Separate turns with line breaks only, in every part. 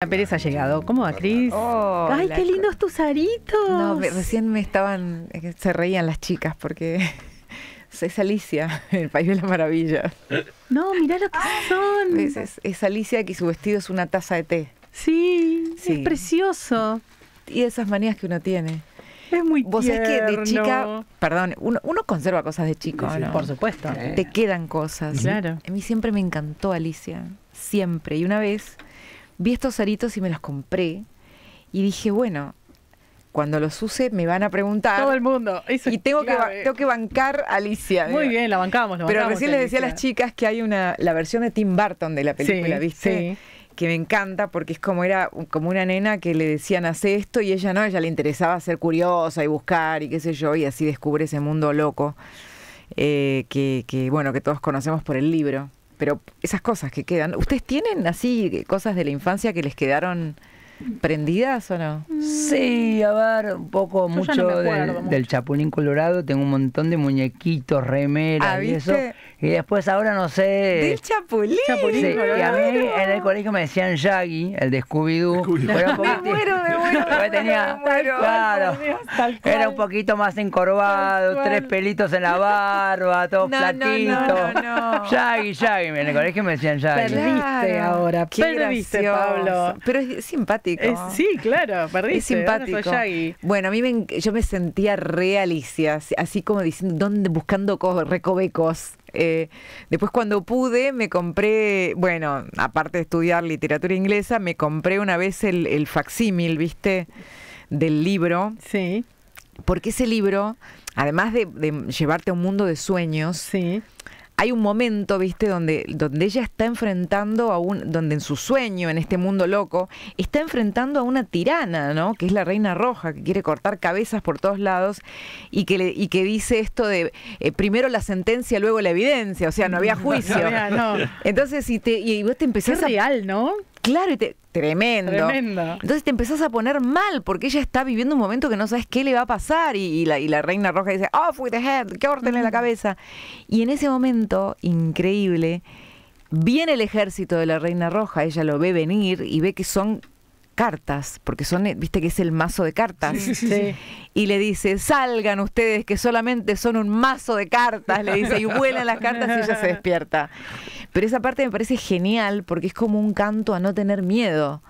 La Pérez ha llegado. ¿Cómo va, Cris? ¡Ay, qué es
tus aritos! No, recién
me estaban. Eh, se reían las chicas porque. Es Alicia, el país de las maravillas. No, mirá lo que ah, son. Es, Alicia que su vestido es una taza de té. Sí, sí. es precioso. Y esas manías que uno tiene. Es muy Vos sabés que de chica, perdón, uno, conserva cosas de chico, Por supuesto. Te quedan cosas. Claro. A mí siempre me encantó Alicia, siempre. Y una vez vi estos aritos y me los compré y dije, bueno, cuando los use me van a preguntar. Todo el mundo. y tengo que, tengo que bancar a Alicia. Muy bien, la
bancamos. Pero recién les decía a las
chicas que hay una la versión de Tim Burton de la película, ¿viste? que me encanta porque es como era como una nena que le decían hace esto y ella no, ella le interesaba ser curiosa y buscar y qué sé yo, y así descubre ese mundo loco eh, que, que, bueno, que todos conocemos por el libro pero esas cosas que quedan. ¿Ustedes tienen así cosas de la infancia que les
quedaron?
¿Prendidas o no?
Sí, a ver, un poco mucho, del, Chapulín Colorado. Tengo un montón de muñequitos, remeras ah, y eso. Y después ahora no sé. Del Chapulín. Y a mí en el colegio me decían Yagi, el de Scooby-Doo. me muero, me muero. tenía, era un poquito más encorvado, tres pelitos en la barba, todo no, platito. No, Yagi, Yagi. En el colegio me decían Yagi. Perdiste ahora. Qué Perdiste, gracioso. Pablo. Pero
es simpático sí,
claro,
perdiste. Es simpático.
Bueno, a mí yo me sentía realicia, así como diciendo, buscando recovecos. Eh, después cuando pude me compré, bueno, aparte de estudiar literatura inglesa, me compré una vez el, facsímil, ¿viste? Del libro. Sí. Porque ese libro, además de, de llevarte a un mundo de sueños, sí hay un momento, viste, donde, donde ella está enfrentando a un, donde en su sueño, en este mundo loco, está enfrentando a una tirana, ¿no? Que es la reina roja, que quiere cortar cabezas por todos lados y que, y que dice esto de eh, primero la sentencia, luego la evidencia, o sea, no había juicio. Entonces, y, te, y vos te empezás... Es real, ¿no? Claro, y te, Tremendo. Entonces te empezás a poner mal porque ella está viviendo un momento que no sabes qué le va a pasar y, la, reina roja dice, oh, fui the head, qué orden en la mm. cabeza. Y en ese momento, increíble, viene el ejército de la reina roja, ella lo ve venir y ve que son cartas, porque son, viste que es el mazo de cartas. Y le dice, salgan ustedes que solamente son un mazo de cartas, le dice, y vuelan las cartas y ella se despierta. Pero esa parte me parece genial porque es como un canto a no tener miedo.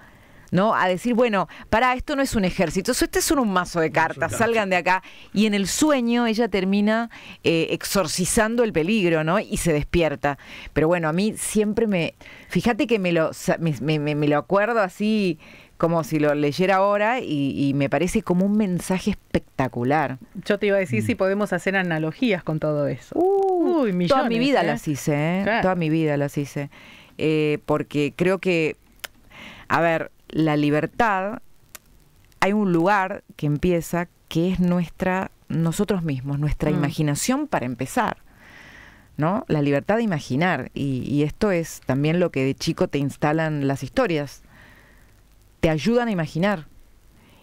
¿no? A decir, bueno, para esto no es un ejército, este es un mazo de cartas, salgan de acá. Y en el sueño ella termina eh, exorcizando el peligro, ¿no? Y se despierta. Pero bueno, a mí siempre me. Fíjate que me lo, me, me, lo acuerdo así como si lo leyera ahora y, me parece como un mensaje espectacular.
Yo te iba a decir mm. si podemos hacer analogías con todo eso. Uh
toda mi vida las hice, toda mi vida las hice. porque creo que, a ver, la libertad, hay un lugar que empieza que es nuestra, nosotros mismos, nuestra mm. imaginación para empezar. ¿no? La libertad de imaginar. Y, esto es también lo que de chico te instalan las historias. Te ayudan a imaginar.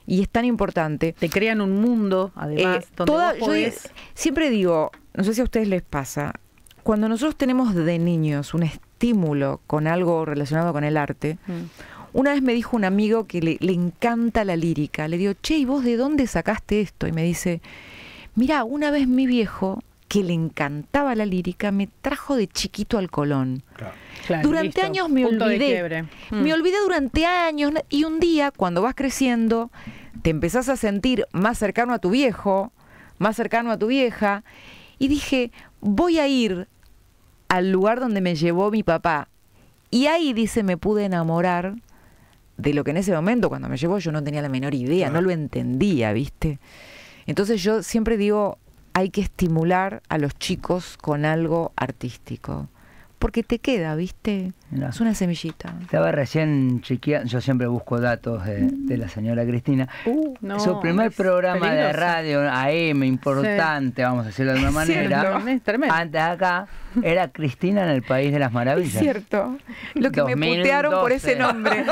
Y es tan importante. Te crean un mundo, además, eh, donde siempre digo, no sé si a ustedes les pasa, cuando nosotros tenemos de niños un estímulo con algo relacionado con el arte, mm. Una vez me dijo un amigo que le, encanta la lírica. Le digo, che, ¿y vos de dónde sacaste esto? Y me dice, mira, una vez mi viejo, que le encantaba la lírica, me trajo de chiquito al Colón. durante años me olvidé. Mm. Me olvidé durante años. Y un día, cuando vas creciendo, te empezás a sentir más cercano a tu viejo, más cercano a tu vieja y dije, voy a ir al lugar donde me llevó mi papá. Y ahí, dice, me pude enamorar de lo que en ese momento, cuando me llevó, yo no tenía la menor idea, no lo entendía, ¿viste? Entonces yo siempre digo, hay que estimular a los chicos con algo artístico porque te queda, ¿viste?
Es una semillita. Estaba recién chequeando, yo siempre busco datos de, mm. la señora Cristina. Uh, Su primer programa de radio AM importante, vamos a decirlo de alguna manera. antes tremendo. Antes acá era Cristina en el País de las Maravillas. Es cierto. Lo que me putearon por ese nombre.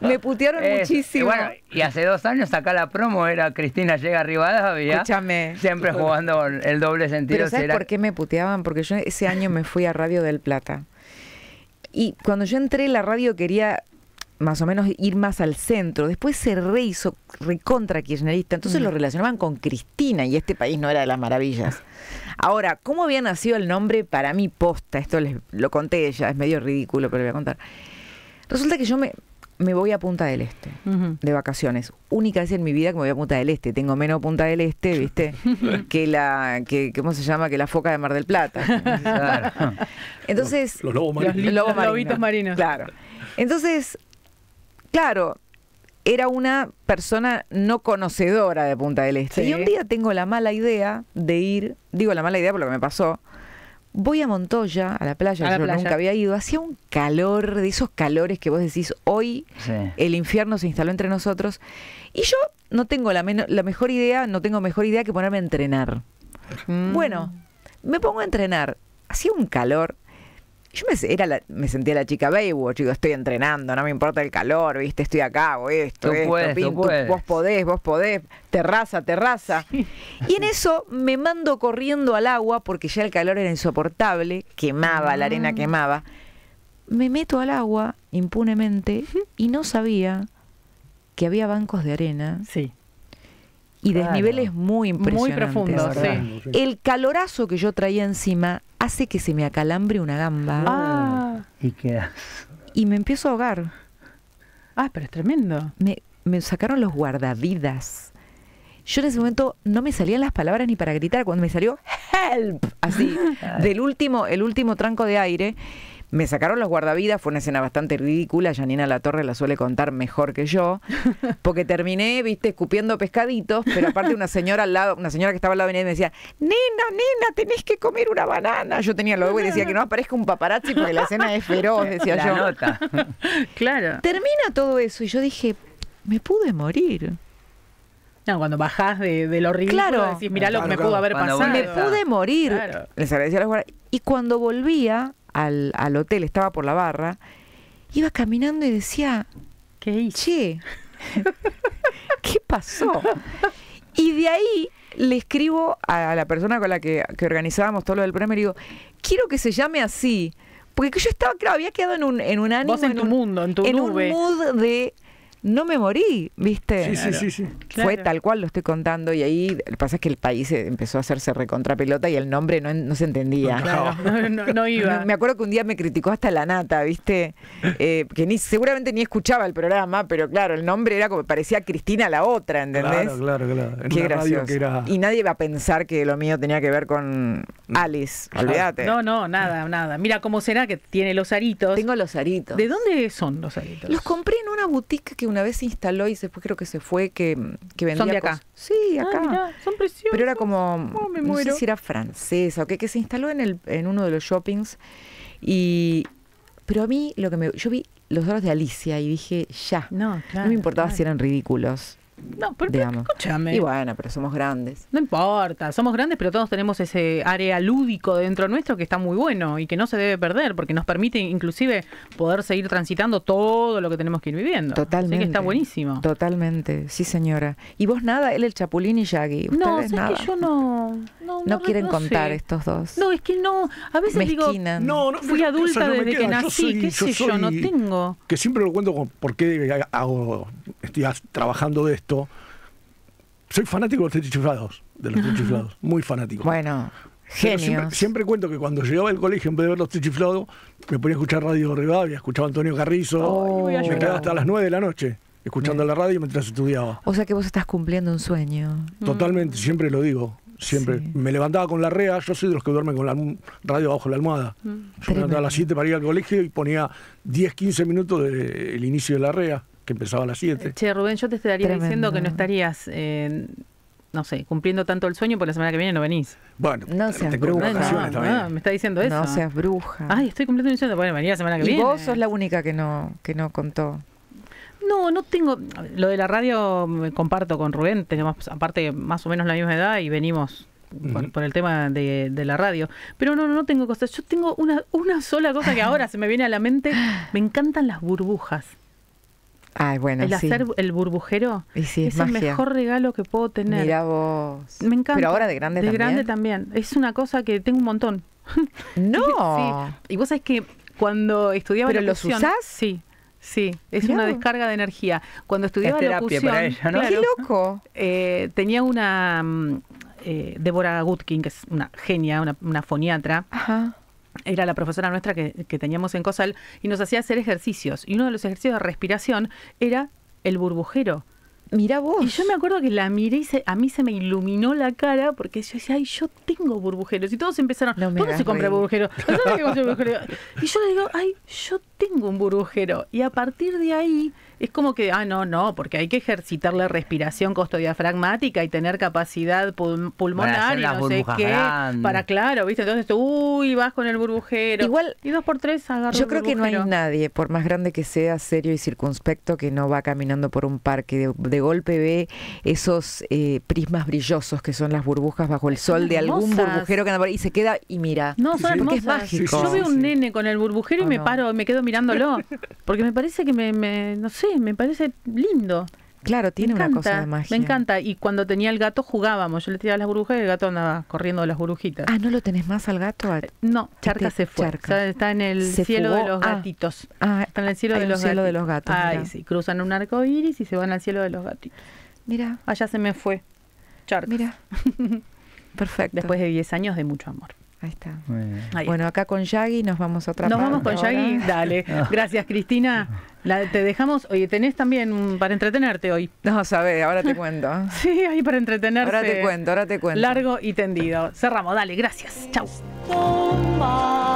Me
putearon muchísimo. Y bueno,
y hace dos años acá la promo era Cristina llega a Rivadavia. Escúchame. Siempre jugando el doble sentido. Pero por qué
me puteaban? Porque yo ese año me fui a Radio del Plata y cuando yo entré, la radio quería más o menos ir más al centro. Después se rehizo recontra kirchnerista. Entonces mm. lo relacionaban con Cristina y este país no era de las maravillas. Ahora, ¿cómo había nacido el nombre para mí posta? Esto les, lo conté ya, es medio ridículo, pero lo voy a contar. Resulta que yo me, me voy a Punta del Este de vacaciones. Única vez en mi vida que me voy a Punta del Este. Tengo menos Punta del Este, ¿viste? que la, que, ¿cómo se llama? Que la foca de Mar del Plata. Entonces. Los, lobos marinos. Los, lobitos marinos. Claro. Entonces, claro, era una persona no conocedora de Punta del Este. Y un día tengo la mala idea de ir, digo la mala idea por lo que me pasó, voy a Montoya, a la playa, yo nunca había ido, hacía un calor, de esos calores que vos decís, hoy el infierno se instaló entre nosotros, y yo no tengo la, la mejor idea, no tengo mejor idea que ponerme a entrenar. Mm. Bueno, me pongo a entrenar, hacía un calor, yo me, era me sentía la chica Baywatch, digo, estoy entrenando, no me importa el calor, viste, estoy acá, o esto, esto, vos podés, vos podés, terraza, terraza. Y en eso me mando corriendo al agua porque ya el calor era insoportable, quemaba, la arena ah. quemaba. Me meto al agua impunemente y no sabía que había bancos de arena. Sí y desniveles muy profundos, El calorazo que yo traía encima hace que se me acalambre una gamba. Ah. Y quedas. Y me empiezo a ahogar. Ah, pero es tremendo. Me, me sacaron los guardavidas. Yo en ese momento no me salían las palabras ni para gritar. Cuando me salió help, así, del último, el último tranco de aire. Me sacaron los guardavidas, fue una escena bastante ridícula, Janina La Torre la suele contar mejor que yo, porque terminé, viste, escupiendo pescaditos, pero aparte una señora al lado, una señora que estaba al lado de mí me decía, nena, nena, tenés que comer una banana. Yo tenía lo y decía que no aparezca un
paparazzi porque la escena es feroz, decía yo. claro. Termina todo eso y yo dije, me pude morir. No, cuando bajás de, los lo claro. decís,
mirá lo que me pudo haber pasado. Me pude morir. Les agradecía a los guardavidas. Y cuando volvía, al, hotel, estaba por la barra, iba caminando y decía, ¿qué Che, ¿qué pasó? Y de ahí le escribo a la persona con la que, organizábamos todo lo del premio y digo, quiero que se llame así. Porque yo estaba, claro, había quedado en un, en ánimo. en, tu mundo, en tu un mood de no me morí, ¿viste? Sí, sí, sí, Fue tal cual lo estoy contando y ahí lo que pasa es que el país empezó a hacerse recontrapelota y el nombre no, se entendía. no, no, iba. Me acuerdo que un día me criticó hasta la nata, ¿viste? Eh, que ni seguramente ni escuchaba el programa, pero claro, el nombre era como parecía Cristina la otra, ¿entendés? Claro,
claro, claro.
Y nadie va a pensar que lo mío tenía que ver con Alice, olvídate. No,
no, nada, nada. Mira cómo será que tiene los aritos. Tengo los aritos. ¿De
dónde son los aritos? Los
compré en una boutique que
una vez se instaló y después creo que se fue, que, mm, que vendía. acá.
Sí, ah, acá. son preciosos. Pero era
como. Oh, me No sé si era francesa o que se instaló en, el, en uno de los shoppings. Y. Pero a mí lo que me. Yo vi los doros de Alicia y dije, ya. No, No me importaba si eran ridículos. No, pero, escúchame. Y bueno, pero somos grandes.
No importa, somos grandes, pero todos tenemos ese área lúdico dentro nuestro que está muy bueno y que no se debe perder porque nos permite inclusive poder seguir transitando todo lo que tenemos que ir viviendo. Totalmente. está buenísimo.
Totalmente, sí señora. ¿Y vos nada? Él el Chapulín y Yagi. No, es que yo
no... No, no, quieren contar estos dos. No, es que no, a veces digo, no, fui adulta desde que nací, qué sé yo, no tengo.
Que siempre lo cuento con qué hago, estoy trabajando de esto soy fanático de los tichiflados de los muy fanático. Bueno,
Siempre, cuento que cuando llegaba al colegio, en vez de ver los tichiflados me ponía a escuchar Radio Rivadavia, escuchaba Antonio Carrizo, me quedaba hasta las 9 de la noche escuchando la radio mientras estudiaba.
O sea que vos estás cumpliendo un sueño.
Totalmente, mm. siempre lo digo.
Siempre. Me levantaba con la rea, yo soy de los que duermen con la radio bajo la almohada. Mm. Yo me levantaba a las 7 para ir al colegio y ponía 10, 15 minutos del inicio de la rea que empezaba a las
7. Che, Rubén, yo te estaría diciendo que no estarías, eh, no sé, cumpliendo tanto el sueño, porque la semana que viene no venís. Bueno, no seas bruja. No, me está diciendo eso. No seas bruja. Ay, estoy cumpliendo Bueno, la semana que viene. Y vos sos
la única que no, que no contó.
No, no tengo. Lo de la radio me comparto con Rubén, tenemos aparte más o menos la misma edad y venimos por, el tema de, la radio. Pero no, no tengo cosas. Yo tengo una, una sola cosa que ahora se me viene a la mente. Me encantan las burbujas
bueno, el hacer
el burbujero
es, el mejor
regalo que puedo tener. Mira vos. Me encanta. Pero ahora de grande de también. De grande también. Es una cosa que tengo un montón. No. sí. Y vos sabés que cuando estudiaba ¿Pero los usás? Sí. Sí, es una descarga de energía. Cuando estudiaba es terapia para ella, ¿no? Qué loco. Eh, tenía una mm, eh, Débora Gutkin, que es una genia, una, una foniatra. Ajá era la profesora nuestra que, teníamos en COSAL y nos hacía hacer ejercicios. Y uno de los ejercicios de respiración era el burbujero. Mira vos. Y yo me acuerdo que la miré y se, a mí se me iluminó la cara porque yo decía, ay, yo tengo burbujeros. Y todos empezaron, no se compra burbujeros? burbujeros? Y yo le digo, ay, yo Ningún un burbujero. Y a partir de ahí es como que, ah, no, no, porque hay que ejercitar la respiración costodiafragmática y tener capacidad pulmonar no sé qué. Para claro, ¿viste? Entonces tú, uy, vas con el burbujero. Igual. Y dos por tres agarras. Yo creo que no hay
nadie, por más grande que sea, serio y circunspecto, que no va caminando por un parque. De, golpe ve esos eh, prismas brillosos que son las burbujas bajo el sol de algún burbujero que anda por ahí y se queda y mira. No, son es mágico. Yo veo un
nene con el burbujero y me paro, me quedo mirando porque me parece que me, no sé, me parece lindo. Claro, tiene una cosa de magia. Me encanta. Y cuando tenía el gato jugábamos. Yo le tiraba las burbujas y el gato andaba corriendo las burbujitas. Ah,
¿no lo tenés más al gato? No, Charca se fue. está en
el cielo de los ah. gatitos. Ah, está en el cielo, de los, cielo de los, gatos. Ay, sí. Cruzan un arco iris y se van al cielo de los gatitos. Mira. Allá se me fue. Charca. Mira. Perfecto. Después de 10 años de mucho amor. Ahí
está. bueno, acá con Yagi nos vamos otra vez. Nos vamos con Yagi, dale. Gracias,
Cristina. te dejamos, oye, tenés también para entretenerte hoy. No, sabes. ahora te cuento. sí, ahí para entretenerse. Ahora te cuento, ahora te cuento. Largo y tendido. Cerramos, dale, gracias.
Chau.